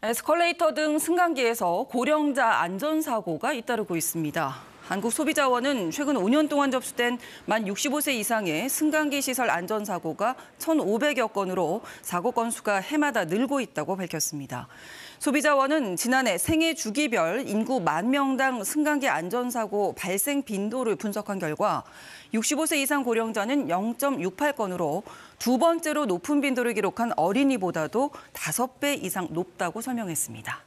에스컬레이터 등 승강기에서 고령자 안전사고가 잇따르고 있습니다. 한국소비자원은 최근 5년 동안 접수된 만 65세 이상의 승강기 시설 안전사고가 1,500여 건으로 사고 건수가 해마다 늘고 있다고 밝혔습니다. 소비자원은 지난해 생애 주기별 인구 만 명당 승강기 안전사고 발생 빈도를 분석한 결과 65세 이상 고령자는 0.68건으로 두 번째로 높은 빈도를 기록한 어린이보다도 5배 이상 높다고 설명했습니다.